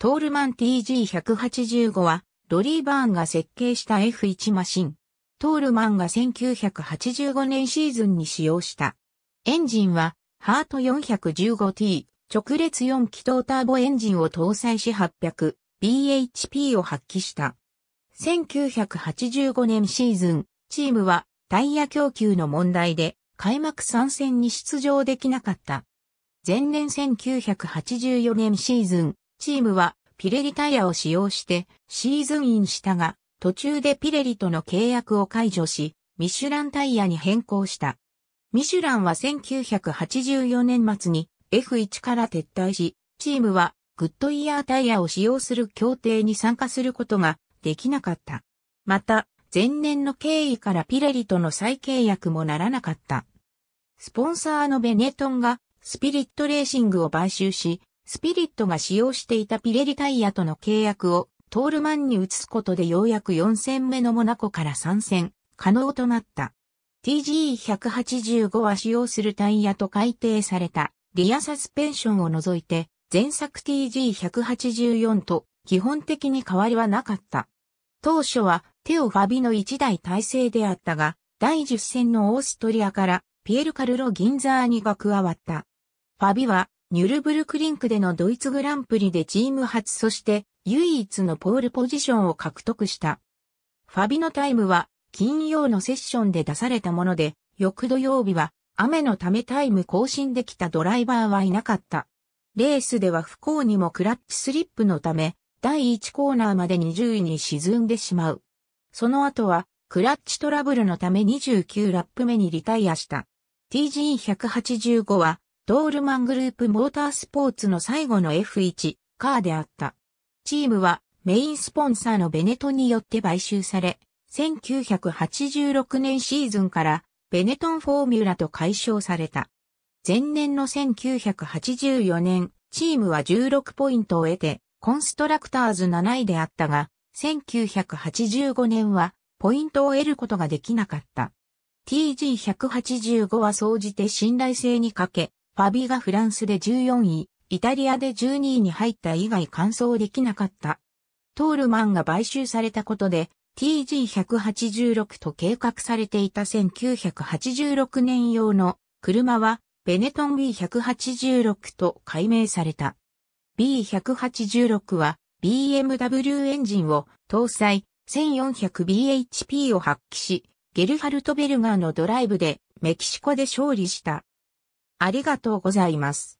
トールマン TG185 は、ロリー・バーンが設計した F1 マシン。トールマンが1985年シーズンに使用した。エンジンは、ハート 415T、直列4気筒ターボエンジンを搭載し 800bhp を発揮した。1985年シーズン、チームはタイヤ供給の問題で開幕参戦に出場できなかった。前年1984年シーズン、チームはピレリタイヤを使用してシーズンインしたが、途中でピレリとの契約を解除し、ミシュランタイヤに変更した。ミシュランは1984年末に F1 から撤退し、チームはグッドイヤータイヤを使用する協定に参加することができなかった。また、前年の経緯からピレリとの再契約もならなかった。スポンサーのベネトンがスピリットレーシングを買収し、スピリットが使用していたピレリタイヤとの契約をトールマンに移すことでようやく4戦目のモナコから参戦可能となった。TG185 は使用するタイヤと改定されたリアサスペンションを除いて前作 TG184 と基本的に変わりはなかった。当初はテオ・ファビの一台体制であったが、第10戦のオーストリアからピエル・カルロ・ギンザーニが加わった。ファビはニュルブルクリンクでのドイツグランプリでチーム初そして唯一のポールポジションを獲得した。ファビのタイムは金曜のセッションで出されたもので、翌土曜日は雨のためタイム更新できたドライバーはいなかった。レースでは不幸にもクラッチスリップのため、第1コーナーまで20位に沈んでしまう。その後は、クラッチトラブルのため29ラップ目にリタイアした。TG185 は、ドールマングループモータースポーツの最後の F1 カーであった。チームはメインスポンサーのベネトンによって買収され、1986年シーズンからベネトンフォーミュラと解消された。前年の1984年、チームは16ポイントを得て、コンストラクターズ7位であったが、1985年はポイントを得ることができなかった。TG185 は総じて信頼性に欠け、ファビがフランスで14位、イタリアで12位に入った以外完走できなかった。トールマンが買収されたことで、TG186 と計画されていた1986年用の車はベネトン B186 と改名された。B186 は BMW エンジンを搭載 1400bhp を発揮し、ゲルハルト・ベルガーのドライブでメキシコで勝利した。ありがとうございます。